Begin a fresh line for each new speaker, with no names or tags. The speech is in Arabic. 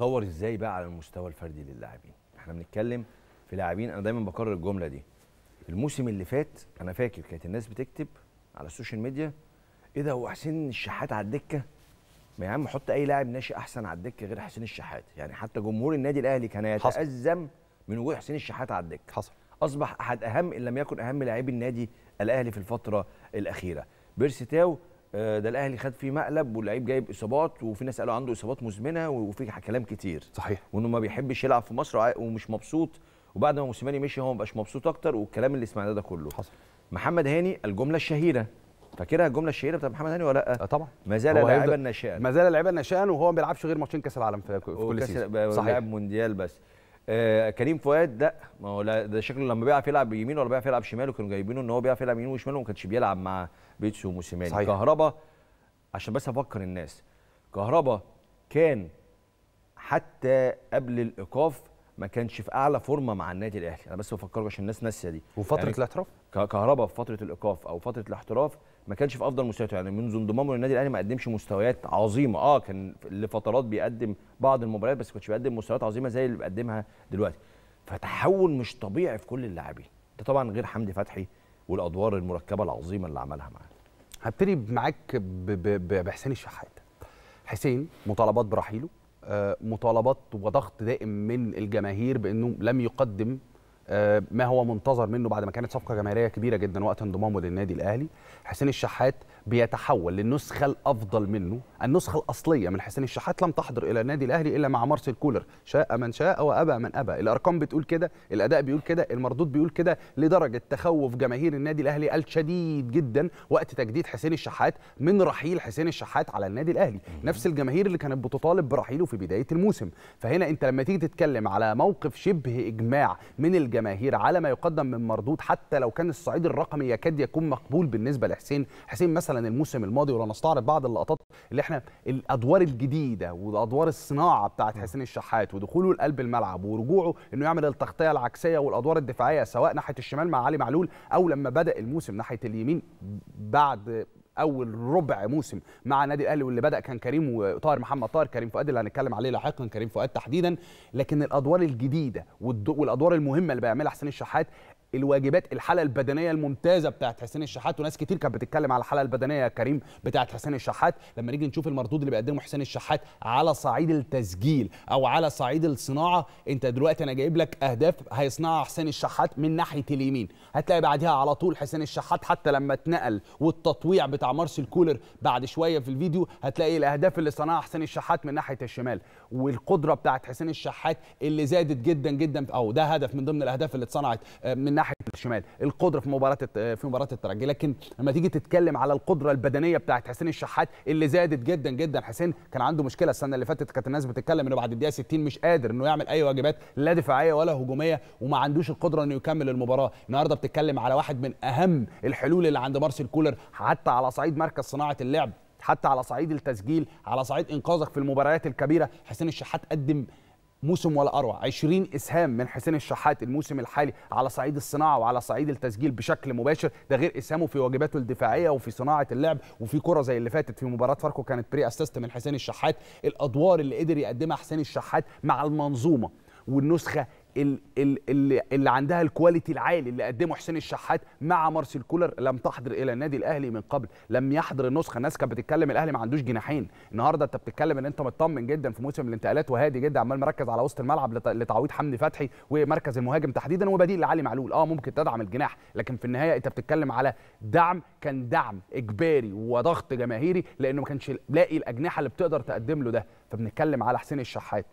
بتطور ازاي بقى على المستوى الفردي للاعبين احنا بنتكلم في لاعبين انا دايما بكرر الجمله دي الموسم اللي فات انا فاكر كانت الناس بتكتب على السوشيال ميديا ايه ده هو حسين الشحات على الدكه ما يا عم حط اي لاعب ناشئ احسن على الدكه غير حسين الشحات يعني حتى جمهور النادي الاهلي كان يتازم من وجود حسين الشحات على الدكه حصل اصبح احد اهم ان لم يكن اهم لاعبي النادي الاهلي في الفتره الاخيره بيرسي تاو آه، ده الاهلي خد فيه مقلب واللعيب جايب اصابات وفي ناس قالوا عنده اصابات مزمنه وفي كلام كتير صحيح وانه ما بيحبش يلعب في مصر ومش مبسوط وبعد ما موسيماني مشي هو ما بقاش مبسوط اكتر والكلام اللي سمعناه ده كله حصل محمد هاني الجمله الشهيره فاكرها الجمله الشهيره بتاع محمد هاني ولا لا؟ أه طبعا ما زال لاعبا ناشئا ما زال لاعبا ناشئا وهو ما بيلعبش غير ماتشين كاس العالم في كل سيزون صحيح لاعب مونديال بس آه، كريم فؤاد لا ما هو ده شكله لما بيعرف يلعب يمين ولا بيعرف يلعب شمال وكانوا جايبينه ان هو بيعرف يلعب يمين وشمال وما كانش بيلعب مع بيتسو وموسيماني كهربا عشان بس افكر الناس كهربا كان حتى قبل الايقاف ما كانش في اعلى فورمه مع النادي الاهلي انا بس بفكرك عشان الناس ناسيه دي وفتره يعني الاحتراف كهربا في فتره الايقاف او فتره الاحتراف ما كانش في افضل مستوياته يعني منذ انضمامه للنادي الاهلي ما قدمش مستويات عظيمه اه كان لفترات بيقدم بعض المباريات بس ما كانش بيقدم مستويات عظيمه زي اللي بيقدمها دلوقتي فتحول مش طبيعي في كل اللاعبين ده طبعا غير حمدي فتحي والادوار المركبه العظيمه اللي عملها معاه هبتدي
معاك بحسين الشحات حسين مطالبات برحيله آه، مطالبات وضغط دائم من الجماهير بانه لم يقدم آه، ما هو منتظر منه بعد ما كانت صفقه جماهيريه كبيره جدا وقت انضمامه للنادي الاهلي حسين الشحات بيتحول للنسخه الافضل منه النسخه الاصليه من حسين الشحات لم تحضر الى النادي الاهلي الا مع مارسيل كولر شاء من شاء وابى من ابى الارقام بتقول كده الاداء بيقول كده المردود بيقول كده لدرجه تخوف جماهير النادي الاهلي الشديد جدا وقت تجديد حسين الشحات من رحيل حسين الشحات على النادي الاهلي نفس الجماهير اللي كانت بتطالب برحيله في بدايه الموسم فهنا انت لما تيجي تتكلم على موقف شبه اجماع من الجماهير الجماهير على ما يقدم من مردود حتى لو كان الصعيد الرقمي يكاد يكون مقبول بالنسبه لحسين حسين مثلا الموسم الماضي ولو نستعرض بعض اللقطات اللي احنا الادوار الجديده وادوار الصناعه بتاعت حسين الشحات ودخوله لقلب الملعب ورجوعه انه يعمل التغطيه العكسيه والادوار الدفاعيه سواء ناحيه الشمال مع علي معلول او لما بدا الموسم ناحيه اليمين بعد اول ربع موسم مع النادي الاهلي واللي بدا كان كريم وطاهر محمد طاهر كريم فؤاد اللي هنتكلم عليه لاحقا كريم فؤاد تحديدا لكن الادوار الجديده والادوار المهمه اللي بيعملها حسين الشحات الواجبات الحاله البدنيه الممتازه بتاعت حسين الشحات وناس كتير كانت بتتكلم على الحاله البدنيه يا كريم بتاعت حسين الشحات لما نيجي نشوف المردود اللي بيقدمه حسين الشحات على صعيد التسجيل او على صعيد الصناعه انت دلوقتي انا جايب لك اهداف هيصنعها حسين الشحات من ناحيه اليمين هتلاقي بعدها على طول حسين الشحات حتى لما اتنقل والتطويع بتاع مارسيل كولر بعد شويه في الفيديو هتلاقي الاهداف اللي صنعها حسين الشحات من ناحيه الشمال والقدره بتاعت حسين الشحات اللي زادت جدا جدا او ده هدف من ضمن الاهداف اللي اتصنعت آه، من ناحيه الشمال القدره في مباراه في مباراه الترجي لكن لما تيجي تتكلم على القدره البدنيه بتاعه حسين الشحات اللي زادت جدا جدا حسين كان عنده مشكله السنه اللي فاتت كانت الناس بتتكلم انه بعد الدقيقه 60 مش قادر انه يعمل اي واجبات لا دفاعيه ولا هجوميه وما عندوش القدره انه يكمل المباراه النهارده بتتكلم على واحد من اهم الحلول اللي عند مارسيل كولر حتى على صعيد مركز صناعه اللعب حتى على صعيد التسجيل على صعيد انقاذك في المباريات الكبيره حسين الشحات قدم موسم ولا اروع 20 اسهام من حسين الشحات الموسم الحالي على صعيد الصناعه وعلى صعيد التسجيل بشكل مباشر ده غير اسهامه في واجباته الدفاعيه وفي صناعه اللعب وفي كره زي اللي فاتت في مباراه فاركو كانت بري اسيست من حسين الشحات الادوار اللي قدر يقدمها حسين الشحات مع المنظومه والنسخه اللي, اللي عندها الكواليتي العالي اللي قدمه حسين الشحات مع مارسيل كولر لم تحضر الى النادي الاهلي من قبل لم يحضر النسخه الناس كانت بتتكلم الاهلي ما عندوش جناحين النهارده انت بتتكلم ان انت مطمن جدا في موسم الانتقالات وهادي جدا عمال مركز على وسط الملعب لتعويض حمدي فتحي ومركز المهاجم تحديدا وبديل لعلي معلول اه ممكن تدعم الجناح لكن في النهايه انت بتتكلم على دعم كان دعم اجباري وضغط جماهيري لانه ما كانش لاقي الاجنحه اللي بتقدر تقدم له ده فبنتكلم على حسين الشحات